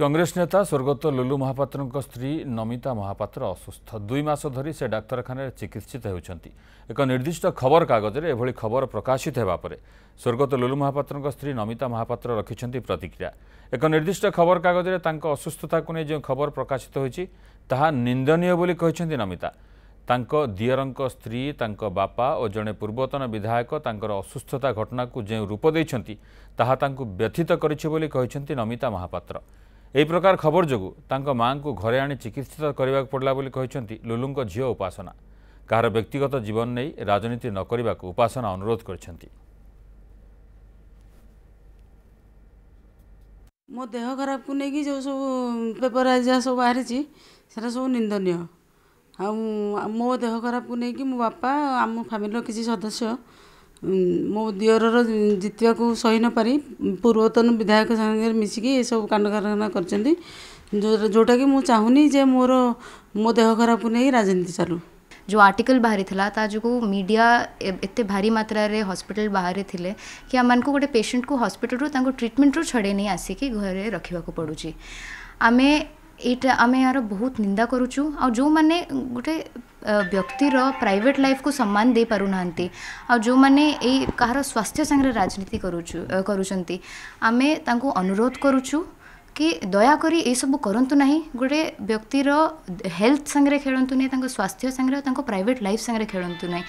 କଂଗ୍ରେସ ନେତା ସ୍ୱର୍ଗତ ଲୁଲୁ ମହାପାତ୍ରଙ୍କ ସ୍ତ୍ରୀ ନମିତା ମହାପାତ୍ର ଅସୁସ୍ଥ ଦୁଇ ମାସ ଧରି ସେ ଡାକ୍ତରଖାନାରେ ଚିକିତ୍ସିତ ହେଉଛନ୍ତି ଏକ ନିର୍ଦ୍ଦିଷ୍ଟ ଖବରକାଗଜରେ ଏଭଳି ଖବର ପ୍ରକାଶିତ ହେବା ପରେ ସ୍ୱର୍ଗତ ଲୁଲୁ ମହାପାତ୍ରଙ୍କ ସ୍ତ୍ରୀ ନମିତା ମହାପାତ୍ର ରଖିଛନ୍ତି ପ୍ରତିକ୍ରିୟା ଏକ ନିର୍ଦ୍ଦିଷ୍ଟ ଖବରକାଗଜରେ ତାଙ୍କ ଅସୁସ୍ଥତାକୁ ନେଇ ଯେଉଁ ଖବର ପ୍ରକାଶିତ ହୋଇଛି ତାହା ନିନ୍ଦନୀୟ ବୋଲି କହିଛନ୍ତି ନମିତା ତାଙ୍କ ଦିଅରଙ୍କ ସ୍ତ୍ରୀ ତାଙ୍କ ବାପା ଓ ଜଣେ ପୂର୍ବତନ ବିଧାୟକ ତାଙ୍କର ଅସୁସ୍ଥତା ଘଟଣାକୁ ଯେଉଁ ରୂପ ଦେଇଛନ୍ତି ତାହା ତାଙ୍କୁ ବ୍ୟଥିତ କରିଛି ବୋଲି କହିଛନ୍ତି ନମିତା ମହାପାତ୍ର ଏହି ପ୍ରକାର ଖବର ଯୋଗୁଁ ତାଙ୍କ ମାଆଙ୍କୁ ଘରେ ଆଣି ଚିକିତ୍ସିତ କରିବାକୁ ପଡ଼ିଲା ବୋଲି କହିଛନ୍ତି ଲୁଲୁଙ୍କ ଝିଅ ଉପାସନା କାହାର ବ୍ୟକ୍ତିଗତ ଜୀବନ ନେଇ ରାଜନୀତି ନ କରିବାକୁ ଉପାସନା ଅନୁରୋଧ କରିଛନ୍ତି ମୋ ଦେହ ଖରାପକୁ ନେଇକି ଯେଉଁ ସବୁ ପେପର ଯାହା ସବୁ ବାହାରିଛି ସେଟା ସବୁ ନିନ୍ଦନୀୟ ଆଉ ମୋ ଦେହ ଖରାପକୁ ନେଇକି ମୋ ବାପା ଆମ ଫ୍ୟାମିଲିର କିଛି ସଦସ୍ୟ ମୋ ଦିଅରର ଜିତିବାକୁ ସହି ନପାରି ପୂର୍ବତନ ବିଧାୟକ ସାଙ୍ଗରେ ମିଶିକି ଏସବୁ କାଣ୍ଡକାରଖାନା କରିଛନ୍ତି ଯେଉଁଟାକି ମୁଁ ଚାହୁଁନି ଯେ ମୋର ମୋ ଦେହ ଖରାପକୁ ନେଇ ରାଜନୀତି ଚାଲୁ ଯେଉଁ ଆର୍ଟିକଲ ବାହାରିଥିଲା ତା ଯୋଗୁଁ ମିଡ଼ିଆ ଏତେ ଭାରି ମାତ୍ରାରେ ହସ୍ପିଟାଲ ବାହାରେ ଥିଲେ କି ଆମମାନଙ୍କୁ ଗୋଟେ ପେସେଣ୍ଟକୁ ହସ୍ପିଟାଲରୁ ତାଙ୍କୁ ଟ୍ରିଟମେଣ୍ଟରୁ ଛଡ଼େଇ ନେଇ ଆସିକି ଘରେ ରଖିବାକୁ ପଡ଼ୁଛି ଆମେ ଏଇଟା ଆମେ ଏହାର ବହୁତ ନିନ୍ଦା କରୁଛୁ ଆଉ ଯେଉଁମାନେ ଗୋଟେ व्यक्तिर प्राइवेट लाइफ को सम्मान दे पार ना आज मैंने कहार स्वास्थ्य सागर राजनीति करमें अनुरोध करुचु कि ये सब करूँ ना गोटे व्यक्तिर हेल्थ सागर खेलतुनि स्वास्थ्य सागर प्राइवेट लाइफ सांगे खेलतु ना